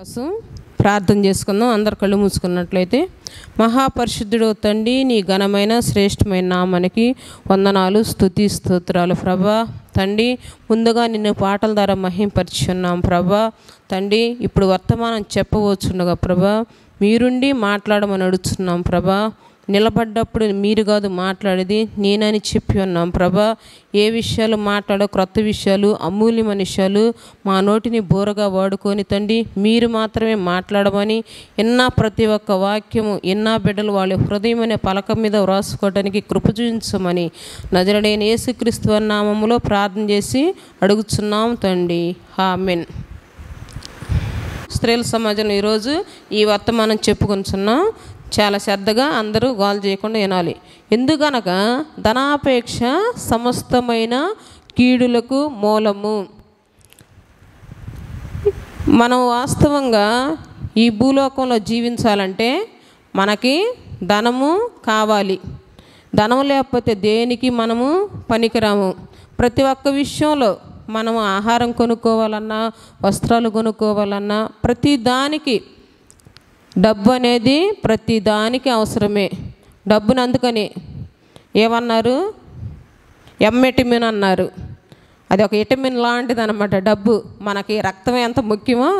కోసం ప్రార్థన చేసుకుందాం అందరు కళ్ళు మూసుకున్నట్లయితే మహాపరిశుద్ధుడు తండ్రి నీ ఘనమైన శ్రేష్టమైన మనకి వందనాలు స్థుతి స్తోత్రాలు ప్రభా తండ్రి ముందుగా నిన్ను పాటల ద్వారా మహింపరిచున్నాం ప్రభా తండ్రి ఇప్పుడు వర్తమానం చెప్పవచ్చుండగా ప్రభా మీరుండి మాట్లాడమని అడుగుతున్నాం ప్రభా నిలబడ్డప్పుడు మీరు కాదు మాట్లాడేది నేనని చెప్పి ఉన్నాం ప్రభా ఏ విషయాలు మాట్లాడో క్రొత్త విషయాలు అమూల్య విషయాలు మా నోటిని బోరగా వాడుకొని తండి మీరు మాత్రమే మాట్లాడమని ఎన్నా ప్రతి ఒక్క వాక్యము ఎన్నా బిడ్డలు వాళ్ళ హృదయం అనే పలక మీద వ్రాసుకోవడానికి కృపజుంచమని నజరడైన యేసుక్రీస్తు నామములో ప్రార్థన చేసి అడుగుతున్నాం తండి మెన్ స్త్రీల సమాజం ఈరోజు ఈ వర్తమానం చెప్పుకుంటున్నాం చాలా శ్రద్ధగా అందరూ గోల్ చేయకుండా వినాలి ఎందుకనగా ధనాపేక్ష సమస్తమైన కీడులకు మూలము మనం వాస్తవంగా ఈ భూలోకంలో జీవించాలంటే మనకి ధనము కావాలి ధనం లేకపోతే దేనికి మనము పనికిరాము ప్రతి ఒక్క విషయంలో మనం ఆహారం కొనుక్కోవాలన్నా వస్త్రాలు కొనుక్కోవాలన్నా ప్రతి దానికి డబ్బు అనేది ప్రతి దానికి అవసరమే డబ్బుని అందుకని ఏమన్నారు ఎమ్మెటిమిన్ అన్నారు అది ఒక విటమిన్ లాంటిది అనమాట డబ్బు మనకి రక్తం ఎంత ముఖ్యమో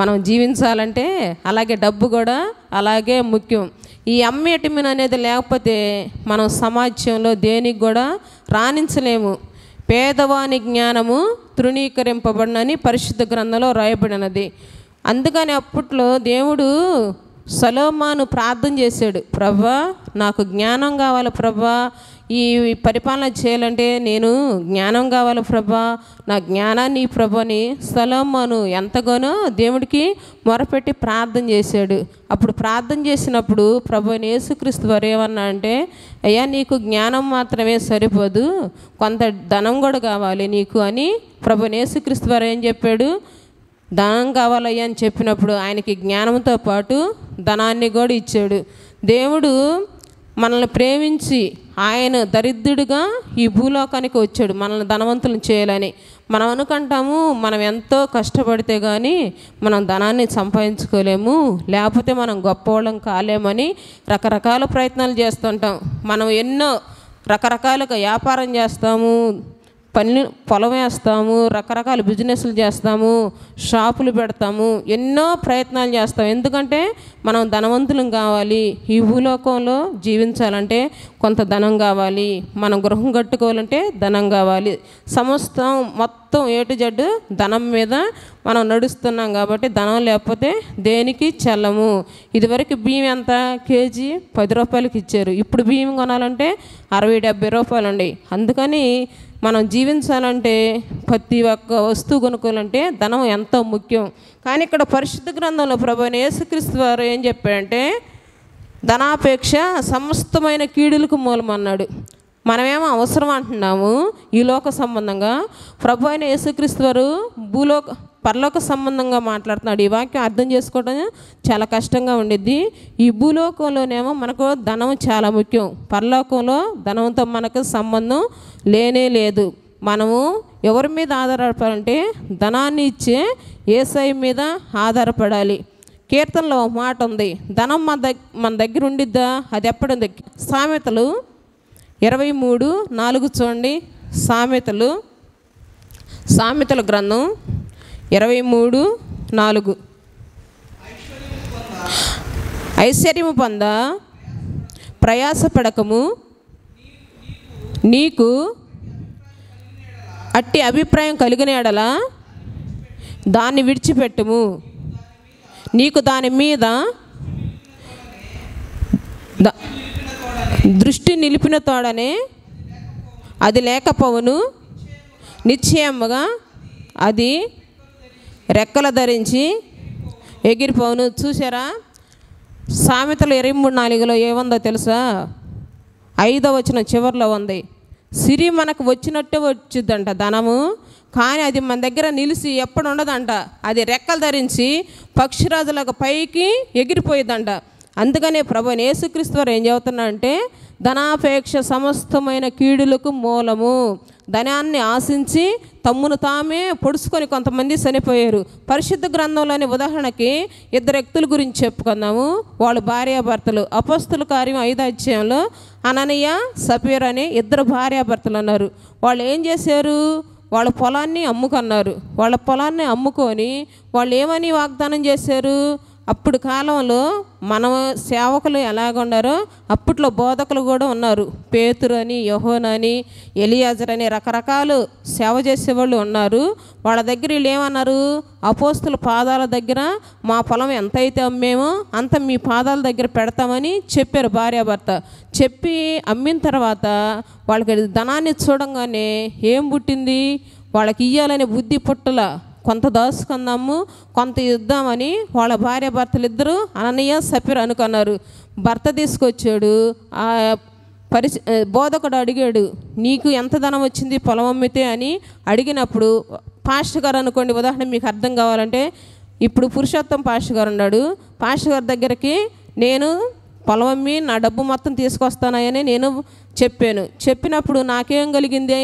మనం జీవించాలంటే అలాగే డబ్బు కూడా అలాగే ముఖ్యం ఈ ఎమ్మెటిమిన్ అనేది లేకపోతే మనం సమాజంలో దేనికి కూడా రాణించలేము పేదవాని జ్ఞానము తృణీకరింపబడినని పరిశుద్ధ గ్రంథంలో రాయబడినది అందుకని అప్పట్లో దేవుడు సలోమాను ప్రార్థన చేశాడు ప్రభా నాకు జ్ఞానం కావాలి ప్రభా ఈ పరిపాలన చేయాలంటే నేను జ్ఞానం కావాలి ప్రభా నా జ్ఞానాన్ని ప్రభని సలోమాను ఎంతగానో దేవుడికి మొరపెట్టి ప్రార్థన చేశాడు అప్పుడు ప్రార్థన చేసినప్పుడు ప్రభుని యేసుక్రీస్తు వారు ఏమన్నా అంటే అయ్యా నీకు జ్ఞానం మాత్రమే సరిపోదు కొంత ధనం కూడా కావాలి నీకు అని ప్రభుని యేసుక్రీస్తు వారు ఏం చెప్పాడు ధనం కావాలయ్యా అని చెప్పినప్పుడు ఆయనకి జ్ఞానంతో పాటు ధనాన్ని కూడా ఇచ్చాడు దేవుడు మనల్ని ప్రేమించి ఆయన దరిద్రుడిగా ఈ భూలోకానికి వచ్చాడు మనల్ని ధనవంతులను చేయాలని మనం అనుకుంటాము మనం ఎంతో కష్టపడితే కానీ మనం ధనాన్ని సంపాదించుకోలేము లేకపోతే మనం గొప్పవాళ్ళం కాలేమని రకరకాల ప్రయత్నాలు చేస్తుంటాం మనం ఎన్నో రకరకాలుగా వ్యాపారం చేస్తాము పని పొలం వేస్తాము రకరకాల బిజినెస్లు చేస్తాము షాపులు పెడతాము ఎన్నో ప్రయత్నాలు చేస్తాం ఎందుకంటే మనం ధనవంతులం కావాలి ఈ భూలోకంలో జీవించాలంటే కొంత ధనం కావాలి మనం గృహం కట్టుకోవాలంటే ధనం కావాలి సమస్తం మొత్తం ఏటు జడ్డు ధనం మీద మనం నడుస్తున్నాం కాబట్టి ధనం లేకపోతే దేనికి చల్లము ఇదివరకు బియ్యం ఎంత కేజీ పది రూపాయలకి ఇచ్చారు ఇప్పుడు బియ్యం కొనాలంటే అరవై డెబ్బై రూపాయలు అండి అందుకని మనం జీవించాలంటే ప్రతి ఒక్క వస్తువు కొనుక్కోవాలంటే ధనం ఎంతో ముఖ్యం కానీ ఇక్కడ పరిశుద్ధ గ్రంథంలో ప్రభు యేసుక్రీస్తు వారు ఏం చెప్పాడంటే ధనాపేక్ష సమస్తమైన కీడులకు మూలమన్నాడు మనమేమో అవసరం అంటున్నాము ఈ లోక సంబంధంగా ప్రభు అయిన యేసుక్రీస్తు వారు భూలోక పరలోక సంబంధంగా మాట్లాడుతున్నాడు ఈ వాక్యం అర్థం చేసుకోవడం చాలా కష్టంగా ఉండిద్ది ఈ భూలోకంలోనేమో మనకు ధనం చాలా ముఖ్యం పరలోకంలో ధనంతో మనకు సంబంధం లేనే లేదు మనము ఎవరి మీద ఆధారపడాలంటే ధనాన్ని ఇచ్చే ఏసై మీద ఆధారపడాలి కీర్తనలో మాట ఉంది ధనం మన దగ్గ మన దగ్గర ఉండిద్దా అది ఎప్పుడుంది సామెతలు ఇరవై మూడు నాలుగు చూడండి సామెతలు సామెతల గ్రంథం ఇరవై మూడు నాలుగు ఐశ్వర్యము పొంద ప్రయాసపడకము నీకు అట్టి అభిప్రాయం కలిగిన ఎడలా దాన్ని విడిచిపెట్టుము నీకు దాని మీద దృష్టి నిలిపిన తోడనే అది లేకపోవును నిశ్చయముగా అది రెక్కలు ధరించి ఎగిరిపోవును చూసారా సామెతలు ఇరవై మూడు నాలుగులో ఏముందో తెలుసా ఐదో వచ్చిన చివరిలో ఉంది సిరి మనకు వచ్చినట్టే వచ్చిందంట ధనము కానీ అది మన దగ్గర నిలిచి ఎప్పుడు ఉండదంట అది రెక్కలు ధరించి పక్షిరాజులకు పైకి ఎగిరిపోయిందంట అందుకనే ప్రభు యేసుక్రీస్తు వారు ఏం చెబుతున్నా అంటే ధనాపేక్ష సమస్తమైన కీడులకు మూలము ధనాన్ని ఆశించి తమ్మును తామే పొడుచుకొని కొంతమంది చనిపోయారు పరిశుద్ధ గ్రంథంలోని ఉదాహరణకి ఇద్దరు వ్యక్తుల గురించి చెప్పుకున్నాము వాళ్ళు భార్యాభర్తలు అపస్తుల కార్యం ఐదో అధ్యాయంలో అననీయ సపీర్ అనే ఇద్దరు భార్యాభర్తలు అన్నారు వాళ్ళు ఏం చేశారు వాళ్ళ పొలాన్ని అమ్ముకున్నారు వాళ్ళ పొలాన్ని అమ్ముకొని వాళ్ళు ఏమని వాగ్దానం చేశారు అప్పుడు కాలంలో మనం సేవకులు ఎలాగుండారో అప్పట్లో బోధకులు కూడా ఉన్నారు పేతురు అని యహోన్ అని ఎలియాజర్ అని రకరకాలు సేవ చేసేవాళ్ళు ఉన్నారు వాళ్ళ దగ్గర వీళ్ళు ఏమన్నారు అపోస్తుల పాదాల దగ్గర మా పొలం ఎంతైతే అమ్మేమో అంత మీ పాదాల దగ్గర పెడతామని చెప్పారు భార్యాభర్త చెప్పి అమ్మిన తర్వాత వాళ్ళకి ధనాన్ని చూడంగానే ఏం పుట్టింది వాళ్ళకి ఇయ్యాలనే బుద్ధి పుట్టల కొంత దాచుకుందాము కొంత యుద్ధమని వాళ్ళ భార్య భర్తలిద్దరూ అననీయ సఫిర్ అనుకున్నారు భర్త తీసుకొచ్చాడు ఆ పరిచ బోధకుడు అడిగాడు నీకు ఎంత ధనం వచ్చింది పొలం అమ్మితే అని అడిగినప్పుడు పాస్టర్ గారు అనుకోండి ఉదాహరణ మీకు అర్థం కావాలంటే ఇప్పుడు పురుషోత్తం పాస్టర్ గారు ఉన్నాడు పాస్టర్ గారి దగ్గరికి నేను పొలం అమ్మి నా డబ్బు మొత్తం తీసుకొస్తానని నేను చెప్పాను చెప్పినప్పుడు నాకేం కలిగింది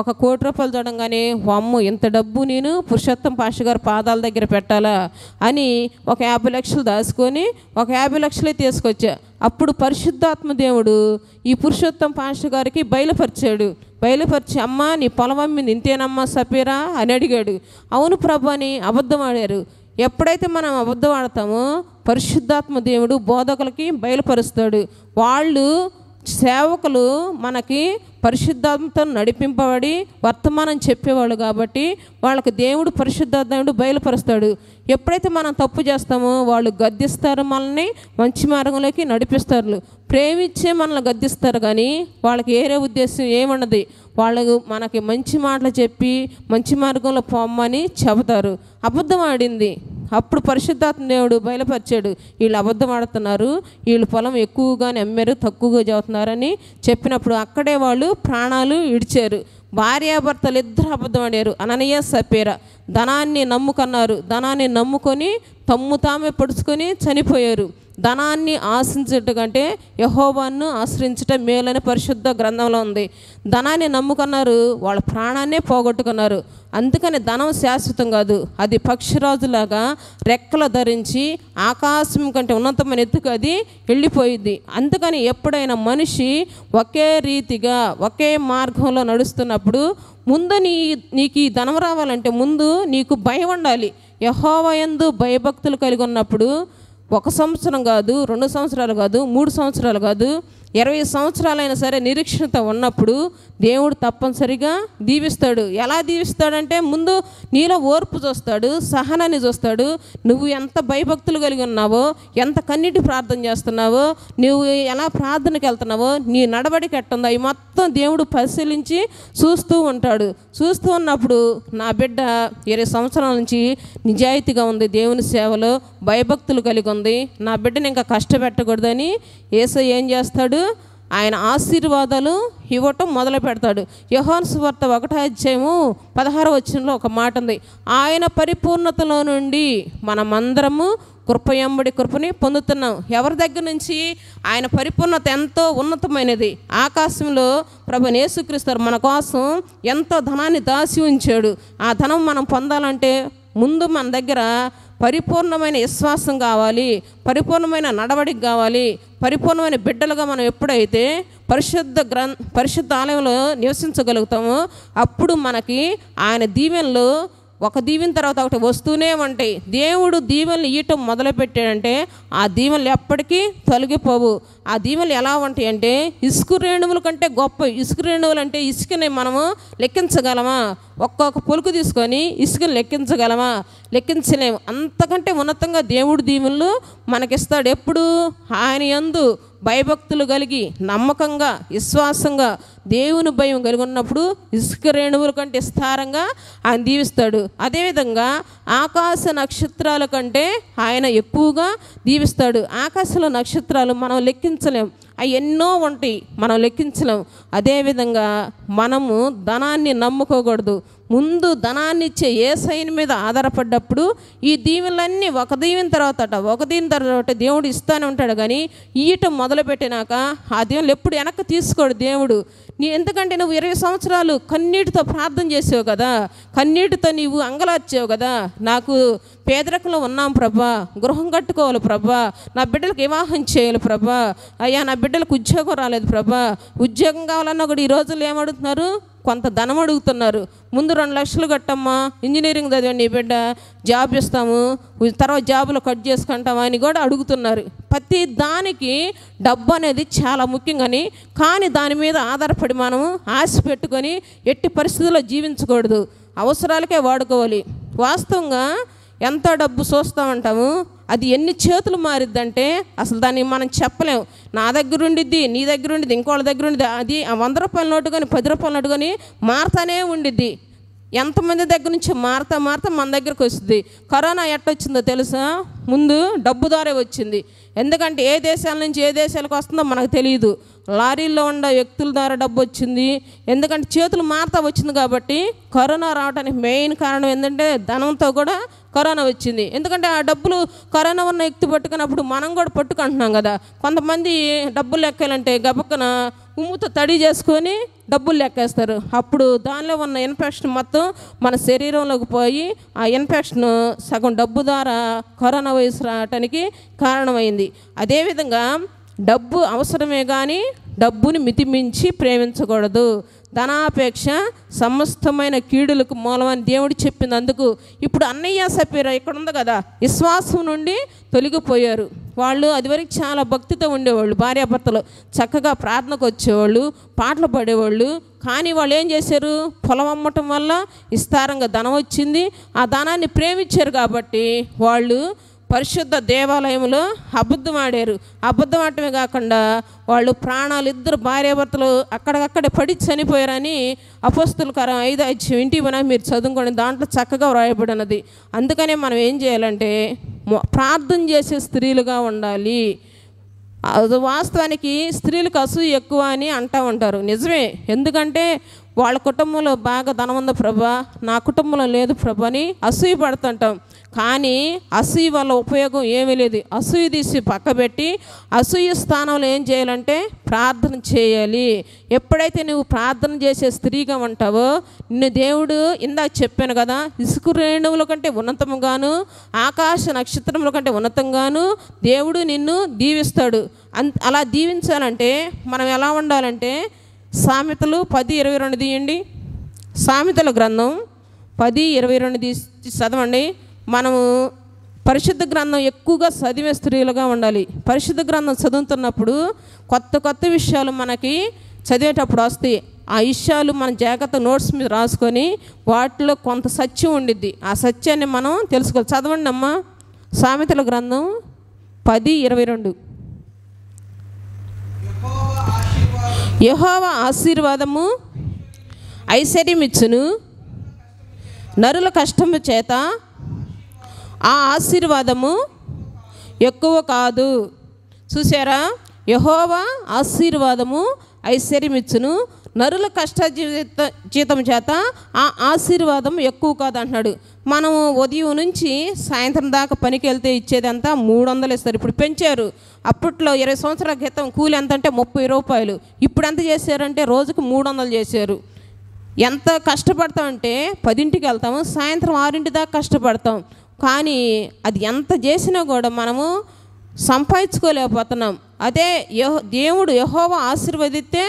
ఒక కోటి రూపాయలు చూడంగానే అమ్ము ఇంత డబ్బు నేను పురుషోత్తం పాష గారు పాదాల దగ్గర పెట్టాలా అని ఒక యాభై లక్షలు దాచుకొని ఒక యాభై లక్షలే తీసుకొచ్చా అప్పుడు పరిశుద్ధాత్మ దేవుడు ఈ పురుషోత్తం పాష గారికి బయలుపరిచాడు బయలుపరిచి అమ్మ నీ పొలం అమ్మింది ఇంతేనమ్మా సపీరా అని అడిగాడు అవును ప్రభు అని అబద్ధం ఆడారు ఎప్పుడైతే మనం అబద్ధం ఆడతామో పరిశుద్ధాత్మ దేవుడు బోధకులకి బయలుపరుస్తాడు వాళ్ళు సేవకులు మనకి పరిశుద్ధంతో నడిపింపబడి వర్తమానం చెప్పేవాళ్ళు కాబట్టి వాళ్ళకి దేవుడు పరిశుద్ధాత్ముడు బయలుపరుస్తాడు ఎప్పుడైతే మనం తప్పు చేస్తామో వాళ్ళు గద్దిస్తారు మనల్ని మంచి మార్గంలోకి నడిపిస్తారు ప్రేమించే మనల్ని గద్దిస్తారు కానీ వాళ్ళకి ఏరే ఉద్దేశం ఏమున్నది వాళ్ళకు మనకి మంచి మాటలు చెప్పి మంచి మార్గంలో పోమ్మని చెబుతారు అబద్ధం ఆడింది అప్పుడు పరిశుద్ధాత్మ దేవుడు బయలుపరిచాడు వీళ్ళు అబద్ధం ఆడుతున్నారు వీళ్ళు పొలం ఎక్కువగానే అమ్మారు తక్కువగా చదువుతున్నారని చెప్పినప్పుడు అక్కడే వాళ్ళు ప్రాణాలు ఇడిచారు భార్యాభర్తలు ఇద్దరు అబద్ధం ఆడారు అననయ సపేరా ధనాన్ని నమ్ముకన్నారు ధనాన్ని నమ్ముకొని తమ్ము తామే పొడుచుకొని చనిపోయారు ధనాన్ని ఆశించటం కంటే యహోవాను ఆశ్రయించటం మేలని పరిశుద్ధ గ్రంథంలో ఉంది ధనాన్ని నమ్ముకున్నారు వాళ్ళ ప్రాణాన్నే పోగొట్టుకున్నారు అందుకని ధనం శాశ్వతం కాదు అది పక్షిరాజులాగా రెక్కలు ధరించి ఆకాశం కంటే ఉన్నతమైన ఎత్తుకు అది వెళ్ళిపోయింది అందుకని ఎప్పుడైనా మనిషి ఒకే రీతిగా ఒకే మార్గంలో నడుస్తున్నప్పుడు ముందు నీ నీకు ఈ ధనం రావాలంటే ముందు నీకు భయం ఉండాలి యహోవయందు భయభక్తులు కలిగి ఉన్నప్పుడు ఒక సంవత్సరం కాదు రెండు సంవత్సరాలు కాదు మూడు సంవత్సరాలు కాదు ఇరవై సంవత్సరాలైనా సరే నిరీక్షణత ఉన్నప్పుడు దేవుడు తప్పనిసరిగా దీవిస్తాడు ఎలా దీవిస్తాడంటే ముందు నీలో ఓర్పు చూస్తాడు సహనాన్ని చూస్తాడు నువ్వు ఎంత భయభక్తులు కలిగి ఉన్నావో ఎంత కన్నీటి ప్రార్థన చేస్తున్నావో నువ్వు ఎలా ప్రార్థనకి వెళ్తున్నావో నీ నడబడికి ఎట్టుందో అవి మొత్తం దేవుడు పరిశీలించి చూస్తూ ఉంటాడు చూస్తూ ఉన్నప్పుడు నా బిడ్డ ఇరవై సంవత్సరాల నుంచి నిజాయితీగా ఉంది దేవుని సేవలో భయభక్తులు కలిగి ఉంది నా బిడ్డని ఇంకా కష్టపెట్టకూడదని ఏసై ఏం చేస్తాడు ఆయన ఆశీర్వాదాలు ఇవ్వటం మొదలు పెడతాడు యహోన్ సువార్త ఒకటాధ్యాయము పదహార వచ్చినలో ఒక మాట ఉంది ఆయన పరిపూర్ణతలో నుండి మనమందరము ఎంబడి కృపని పొందుతున్నాం ఎవరి దగ్గర నుంచి ఆయన పరిపూర్ణత ఎంతో ఉన్నతమైనది ఆకాశంలో ప్రభు నేసుక్రీస్తారు మన కోసం ఎంతో ధనాన్ని దాసి ఉంచాడు ఆ ధనం మనం పొందాలంటే ముందు మన దగ్గర పరిపూర్ణమైన విశ్వాసం కావాలి పరిపూర్ణమైన నడవడికి కావాలి పరిపూర్ణమైన బిడ్డలుగా మనం ఎప్పుడైతే పరిశుద్ధ గ్రం పరిశుద్ధ ఆలయంలో నివసించగలుగుతామో అప్పుడు మనకి ఆయన దీవెనలు ఒక దీవెన తర్వాత ఒకటి వస్తూనే ఉంటాయి దేవుడు దీవెనలు ఇయ్యటం మొదలుపెట్టాడంటే ఆ దీవెనలు ఎప్పటికీ తొలగిపోవు ఆ దీవెనలు ఎలా ఉంటాయి అంటే ఇసుక రేణువుల కంటే గొప్ప ఇసుక రేణువులు అంటే ఇసుకని మనము లెక్కించగలమా ఒక్కొక్క పొలుకు తీసుకొని ఇసుకను లెక్కించగలమా లెక్కించలేము అంతకంటే ఉన్నతంగా దేవుడు దీవెనలు మనకిస్తాడు ఎప్పుడు ఆయన ఎందు భయభక్తులు కలిగి నమ్మకంగా విశ్వాసంగా దేవుని భయం కలిగి ఉన్నప్పుడు ఇసుక రేణువుల కంటే విస్తారంగా ఆయన దీవిస్తాడు అదేవిధంగా ఆకాశ నక్షత్రాల కంటే ఆయన ఎక్కువగా దీవిస్తాడు ఆకాశంలో నక్షత్రాలు మనం లెక్కించలేం అవి ఎన్నో ఉంటాయి మనం లెక్కించలేం అదేవిధంగా మనము ధనాన్ని నమ్ముకోకూడదు ముందు ధనాన్ని ఇచ్చే ఏ సైన్ మీద ఆధారపడ్డప్పుడు ఈ దీవెనలన్నీ ఒక దీవెన తర్వాత ఒక దీని తర్వాత దేవుడు ఇస్తానే ఉంటాడు కానీ ఈట మొదలు పెట్టినాక ఆ దేవులు ఎప్పుడు వెనక్కి తీసుకోడు దేవుడు నీ ఎందుకంటే నువ్వు ఇరవై సంవత్సరాలు కన్నీటితో ప్రార్థన చేసావు కదా కన్నీటితో నీవు అంగలార్చావు కదా నాకు పేదరికంలో ఉన్నాం ప్రభా గృహం కట్టుకోవాలి ప్రభా నా బిడ్డలకు వివాహం చేయాలి ప్రభా అయ్యా నా బిడ్డలకు ఉద్యోగం రాలేదు ప్రభా ఉద్యోగం కావాలన్నా కూడా ఈ రోజులు ఏమడుతున్నారు కొంత ధనం అడుగుతున్నారు ముందు రెండు లక్షలు కట్టమ్మా ఇంజనీరింగ్ చదివండి బిడ్డ జాబ్ ఇస్తాము తర్వాత జాబ్లో కట్ చేసుకుంటామా అని కూడా అడుగుతున్నారు ప్రతి దానికి డబ్బు అనేది చాలా ముఖ్యంగాని కానీ దాని మీద ఆధారపడి మనము ఆశ పెట్టుకొని ఎట్టి పరిస్థితుల్లో జీవించకూడదు అవసరాలకే వాడుకోవాలి వాస్తవంగా ఎంత డబ్బు చూస్తామంటాము ఉంటాము అది ఎన్ని చేతులు మారిద్దంటే అసలు దాన్ని మనం చెప్పలేము నా దగ్గర ఉండిద్ది నీ దగ్గర ఉండిద్ది ఇంకోళ్ళ దగ్గర ఉండిద్ది అది వంద రూపాయల నోటు కానీ పది రూపాయల నోటు కానీ మారుతానే ఉండిద్ది ఎంతమంది దగ్గర నుంచి మారుతా మారుతా మన దగ్గరకు వస్తుంది కరోనా ఎట్టొచ్చిందో తెలుసా ముందు డబ్బు ద్వారా వచ్చింది ఎందుకంటే ఏ దేశాల నుంచి ఏ దేశాలకు వస్తుందో మనకు తెలియదు లారీల్లో ఉన్న వ్యక్తుల ద్వారా డబ్బు వచ్చింది ఎందుకంటే చేతులు మారుతా వచ్చింది కాబట్టి కరోనా రావడానికి మెయిన్ కారణం ఏంటంటే ధనంతో కూడా కరోనా వచ్చింది ఎందుకంటే ఆ డబ్బులు కరోనా ఉన్న వ్యక్తి పట్టుకున్నప్పుడు మనం కూడా పట్టుకుంటున్నాం కదా కొంతమంది డబ్బులు ఎక్కాలంటే గబక్కన ఉమ్ముతో తడి చేసుకొని డబ్బులు లెక్కేస్తారు అప్పుడు దానిలో ఉన్న ఇన్ఫెక్షన్ మొత్తం మన శరీరంలోకి పోయి ఆ ఇన్ఫెక్షన్ సగం డబ్బు ద్వారా కరోనా వైరస్ రావటానికి కారణమైంది అదేవిధంగా డబ్బు అవసరమే కానీ డబ్బుని మితిమించి ప్రేమించకూడదు ధనాపేక్ష సమస్తమైన కీడులకు మూలమని దేవుడు చెప్పింది అందుకు ఇప్పుడు అన్నయ్య సపీర ఇక్కడ ఉంది కదా విశ్వాసం నుండి తొలగిపోయారు వాళ్ళు అదివరకు చాలా భక్తితో ఉండేవాళ్ళు భార్యాభర్తలు చక్కగా ప్రార్థనకు వచ్చేవాళ్ళు పాటలు పాడేవాళ్ళు కానీ వాళ్ళు ఏం చేశారు పొలం అమ్మటం వల్ల విస్తారంగా ధనం వచ్చింది ఆ ధనాన్ని ప్రేమించారు కాబట్టి వాళ్ళు పరిశుద్ధ దేవాలయంలో అబద్ధం ఆడటమే కాకుండా వాళ్ళు ప్రాణాలు ఇద్దరు భార్యాభర్తలు అక్కడికక్కడే పడి చనిపోయారని అపస్తులకరం ఐదు ఐదు ఇంటి మనం మీరు చదువుకోండి దాంట్లో చక్కగా వ్రాయబడినది అందుకనే మనం ఏం చేయాలంటే ప్రార్థన చేసే స్త్రీలుగా ఉండాలి అది వాస్తవానికి స్త్రీలకు అసూ ఎక్కువ అని అంటూ ఉంటారు నిజమే ఎందుకంటే వాళ్ళ కుటుంబంలో బాగా ధనం ఉంది ప్రభా నా కుటుంబంలో లేదు ప్రభా అని అసూయ పడుతుంటాం కానీ అసూయ వల్ల ఉపయోగం ఏమీ లేదు అసూయ తీసి పక్కబెట్టి అసూయ స్థానంలో ఏం చేయాలంటే ప్రార్థన చేయాలి ఎప్పుడైతే నువ్వు ప్రార్థన చేసే స్త్రీగా ఉంటావో నిన్ను దేవుడు ఇందాక చెప్పాను కదా ఇసుకు రేణువుల కంటే ఉన్నతముగాను ఆకాశ నక్షత్రముల కంటే ఉన్నతంగాను దేవుడు నిన్ను దీవిస్తాడు అలా దీవించాలంటే మనం ఎలా ఉండాలంటే సామెతలు పది ఇరవై రెండు తీయండి సామెతల గ్రంథం పది ఇరవై రెండు తీసి చదవండి మనము పరిశుద్ధ గ్రంథం ఎక్కువగా చదివే స్త్రీలుగా ఉండాలి పరిశుద్ధ గ్రంథం చదువుతున్నప్పుడు కొత్త కొత్త విషయాలు మనకి చదివేటప్పుడు వస్తాయి ఆ విషయాలు మన జాగ్రత్త నోట్స్ మీద రాసుకొని వాటిలో కొంత సత్యం ఉండిద్ది ఆ సత్యాన్ని మనం తెలుసుకోవాలి చదవండి అమ్మా సామెతల గ్రంథం పది ఇరవై రెండు యహోవ ఆశీర్వాదము ఐశ్వర్యమిచ్చును నరుల కష్టము చేత ఆ ఆశీర్వాదము ఎక్కువ కాదు చూసారా యహోవ ఆశీర్వాదము ఐశ్వర్యమిచ్చును నరుల కష్ట జీవిత జీతం చేత ఆ ఆశీర్వాదం ఎక్కువ కాదంటున్నాడు మనం ఉదయం నుంచి సాయంత్రం దాకా పనికి వెళ్తే ఇచ్చేదంతా మూడు వందలు ఇస్తారు ఇప్పుడు పెంచారు అప్పట్లో ఇరవై సంవత్సరాల క్రితం కూలి ఎంత అంటే ముప్పై రూపాయలు ఇప్పుడు ఎంత చేశారంటే రోజుకు మూడు వందలు చేశారు ఎంత కష్టపడతామంటే పదింటికి వెళ్తాము సాయంత్రం ఆరింటి దాకా కష్టపడతాం కానీ అది ఎంత చేసినా కూడా మనము సంపాదించుకోలేకపోతున్నాం అదే యహో దేవుడు యహోవ ఆశీర్వదిస్తే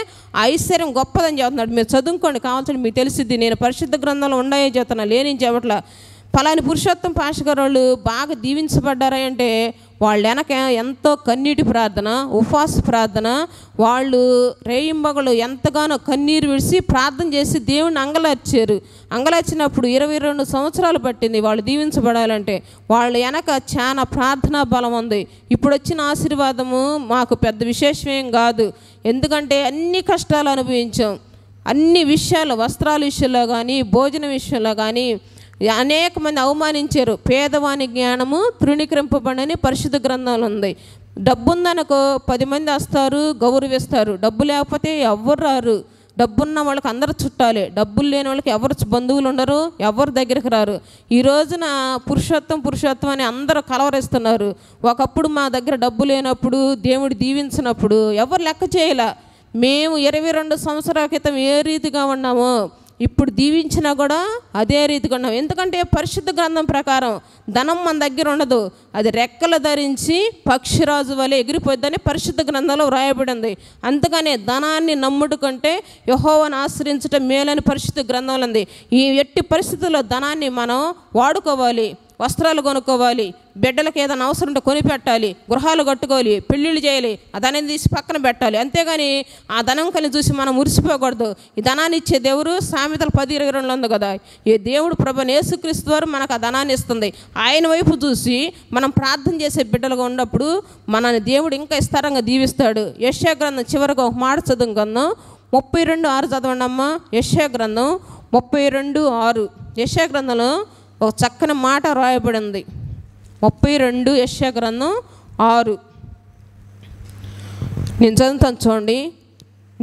ఐశ్వర్యం గొప్పదని చెప్తున్నాడు మీరు చదువుకోండి కావాల్సిన మీకు తెలిసింది నేను పరిశుద్ధ గ్రంథంలో ఉన్నాయని చెప్తున్నా లేని చెప్పట్లా పలాని పురుషోత్తం పాష గారు వాళ్ళు బాగా దీవించబడ్డారా అంటే వాళ్ళ వెనక ఎంతో కన్నీటి ప్రార్థన ఉపాస ప్రార్థన వాళ్ళు రేయింబగలు ఎంతగానో కన్నీరు విడిచి ప్రార్థన చేసి దేవుని అంగలార్చారు అంగలార్చినప్పుడు ఇరవై రెండు సంవత్సరాలు పట్టింది వాళ్ళు దీవించబడాలంటే వాళ్ళ వెనక చాలా ప్రార్థనా బలం ఉంది ఇప్పుడు వచ్చిన ఆశీర్వాదము మాకు పెద్ద విశేషమేం కాదు ఎందుకంటే అన్ని కష్టాలు అనుభవించాం అన్ని విషయాలు వస్త్రాల విషయంలో కానీ భోజన విషయంలో కానీ అనేక మంది అవమానించారు పేదవాని జ్ఞానము తృణీకరింపబడని పరిశుద్ధ గ్రంథాలు ఉంది డబ్బు ఉందనుకో పది మంది వస్తారు గౌరవిస్తారు డబ్బు లేకపోతే ఎవరు రారు డబ్బున్న వాళ్ళకి అందరు చుట్టాలి డబ్బులు లేని వాళ్ళకి ఎవరు బంధువులు ఉండరు ఎవరి దగ్గరికి రారు ఈ రోజున పురుషోత్వం పురుషోత్వం అని అందరూ కలవరిస్తున్నారు ఒకప్పుడు మా దగ్గర డబ్బు లేనప్పుడు దేవుడు దీవించినప్పుడు ఎవరు లెక్క చేయాల మేము ఇరవై రెండు సంవత్సరాల క్రితం ఏ రీతిగా ఉన్నామో ఇప్పుడు దీవించినా కూడా అదే రీతిగా ఉన్నాం ఎందుకంటే పరిశుద్ధ గ్రంథం ప్రకారం ధనం మన దగ్గర ఉండదు అది రెక్కలు ధరించి పక్షిరాజు వలె ఎగిరిపోద్దని పరిశుద్ధ గ్రంథంలో వ్రాయబడింది అందుకనే ధనాన్ని నమ్ముడు కంటే యహోవను ఆశ్రయించడం మేలని పరిశుద్ధ గ్రంథంలో ఉంది ఈ ఎట్టి పరిస్థితుల్లో ధనాన్ని మనం వాడుకోవాలి వస్త్రాలు కొనుక్కోవాలి బిడ్డలకు ఏదైనా అవసరం ఉంటే కొనిపెట్టాలి గృహాలు కట్టుకోవాలి పెళ్ళిళ్ళు చేయాలి ఆ ధనం తీసి పక్కన పెట్టాలి అంతేగాని ఆ ధనం కలి చూసి మనం మురిసిపోకూడదు ఈ ధనాన్ని ఇచ్చే దేవుడు సామెతలు పది ఇరవై రెండులో ఉంది కదా ఈ దేవుడు ప్రభు నేసుక్రీస్తు వారు మనకు ఆ ధనాన్ని ఇస్తుంది ఆయన వైపు చూసి మనం ప్రార్థన చేసే బిడ్డలుగా ఉన్నప్పుడు మన దేవుడు ఇంకా ఇస్తారంగా దీవిస్తాడు యశాగ్రంథం చివరికి ఒక మాట చదువు కన్నా ముప్పై రెండు ఆరు చదవండి అమ్మ యశాగ్రంథం ముప్పై రెండు ఆరు యశాగ్రంథంలో ఒక చక్కని మాట రాయబడింది ముప్పై రెండు యశ్యా గ్రంథం ఆరు నేను చదువుతాను చూడండి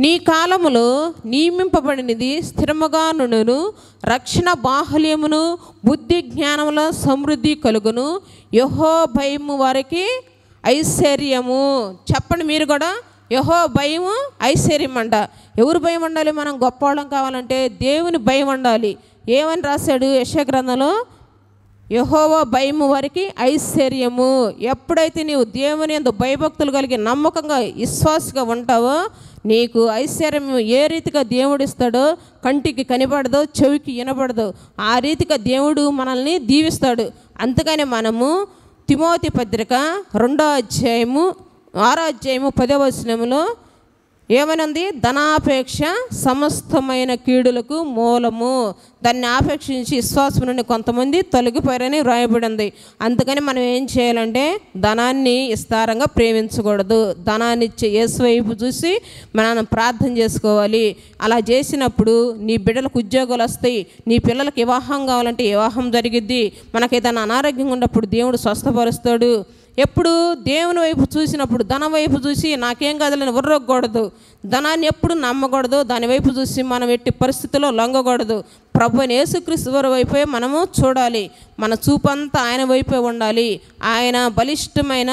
నీ కాలములో నియమింపబడినది స్థిరముగా నుండును రక్షణ బాహుల్యమును బుద్ధి జ్ఞానముల సమృద్ధి కలుగును యహో భయము వారికి ఐశ్వర్యము చెప్పండి మీరు కూడా యహో భయము ఐశ్వర్యం అంట ఎవరు భయం ఉండాలి మనం గొప్పవాళ్ళం కావాలంటే దేవుని భయం ఉండాలి ఏమని రాశాడు యశగ్రంథంలో యహోవ భయము వారికి ఐశ్వర్యము ఎప్పుడైతే నీవు దేవుని ఎందు భయభక్తులు కలిగి నమ్మకంగా విశ్వాసగా ఉంటావో నీకు ఐశ్వర్యం ఏ రీతిగా దేవుడిస్తాడో కంటికి కనబడదు చెవికి వినబడదు ఆ రీతిగా దేవుడు మనల్ని దీవిస్తాడు అందుకని మనము తిమోతి పత్రిక రెండో అధ్యాయము ఆరో అధ్యాయము పదవ శ్రమంలో ఏమనుంది ధనాపేక్ష సమస్తమైన కీడులకు మూలము దాన్ని ఆపేక్షించి విశ్వాసం నుండి కొంతమంది తొలగిపోయారని వ్రాయబడింది అందుకని మనం ఏం చేయాలంటే ధనాన్ని విస్తారంగా ప్రేమించకూడదు ధనాన్ని ఇచ్చే యేసు వైపు చూసి మనం ప్రార్థన చేసుకోవాలి అలా చేసినప్పుడు నీ బిడ్డలకు ఉద్యోగాలు వస్తాయి నీ పిల్లలకు వివాహం కావాలంటే వివాహం జరిగిద్ది మనకి ఏదైనా అనారోగ్యంగా ఉన్నప్పుడు దేవుడు స్వస్థపరుస్తాడు ఎప్పుడు దేవుని వైపు చూసినప్పుడు ధనం వైపు చూసి నాకేం కదలని ఉర్రకూడదు ధనాన్ని ఎప్పుడు నమ్మకూడదు దాని వైపు చూసి మనం ఎట్టి పరిస్థితుల్లో లొంగకూడదు ప్రభు యేసుక్రీస్తు వారి వైపే మనము చూడాలి మన చూపంతా ఆయన వైపే ఉండాలి ఆయన బలిష్టమైన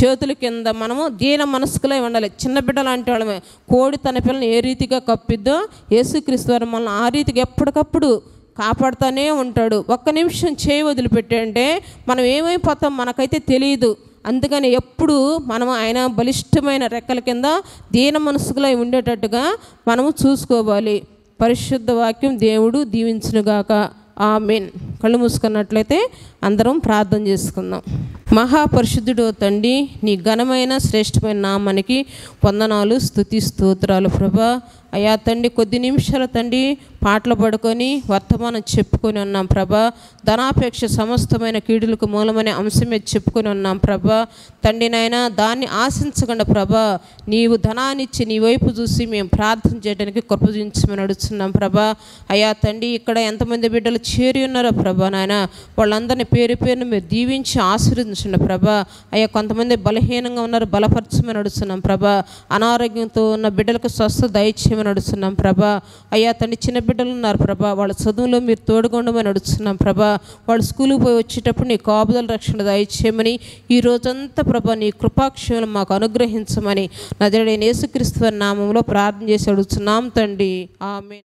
చేతుల కింద మనము దీన మనస్కులై ఉండాలి చిన్న లాంటి వాళ్ళమే కోడి తన పిల్లని ఏ రీతిగా కప్పిద్దో యేసుక్రీస్తు వారు మనల్ని ఆ రీతికి ఎప్పటికప్పుడు కాపాడుతూనే ఉంటాడు ఒక్క నిమిషం చేయి వదిలిపెట్టంటే మనం ఏమైపోతాం మనకైతే తెలియదు అందుకని ఎప్పుడు మనం ఆయన బలిష్టమైన రెక్కల కింద దీన మనసుకులై ఉండేటట్టుగా మనము చూసుకోవాలి పరిశుద్ధ వాక్యం దేవుడు దీవించునుగాక మీన్ కళ్ళు మూసుకున్నట్లయితే అందరం ప్రార్థన చేసుకుందాం మహాపరిశుద్ధుడు తండ్రి నీ ఘనమైన శ్రేష్టమైన నామానికి వందనాలు స్థుతి స్తోత్రాలు ప్రభా అయ్యా తండ్రి కొద్ది నిమిషాల తండ్రి పాటలు పడుకొని వర్తమానం చెప్పుకొని ఉన్నాం ప్రభ ధనాపేక్ష సమస్తమైన కీడులకు మూలమనే అంశమే చెప్పుకొని ఉన్నాం ప్రభ తండ్రి నాయన దాన్ని ఆశించకుండా ప్రభ నీవు ధనాన్నిచ్చి నీ వైపు చూసి మేము ప్రార్థన చేయడానికి కృపజించమని నడుస్తున్నాం ప్రభ అయ్యా తండ్రి ఇక్కడ ఎంతమంది బిడ్డలు చేరి ఉన్నారో ప్రభ నాయన వాళ్ళందరినీ పేరు పేరును మీరు దీవించి ఆశీర్వదించండి ప్రభ అయ్యా కొంతమంది బలహీనంగా ఉన్నారు బలపరచమని నడుస్తున్నాం ప్రభ అనారోగ్యంతో ఉన్న బిడ్డలకు స్వస్థ దయచేయమని ఉండమని నడుస్తున్నాం ప్రభా అయ్యా తండ్రి చిన్న బిడ్డలు ఉన్నారు ప్రభా వాళ్ళ చదువులో మీరు తోడుగొండమని నడుస్తున్నాం ప్రభా వాళ్ళు స్కూల్కి పోయి వచ్చేటప్పుడు నీ కాపుదల రక్షణ దాయిచ్చేయమని ఈ రోజంతా ప్రభా నీ కృపాక్షయం మాకు అనుగ్రహించమని నజరుడైన యేసుక్రీస్తు నామంలో ప్రార్థన చేసి అడుగుతున్నాం తండ్రి ఆమె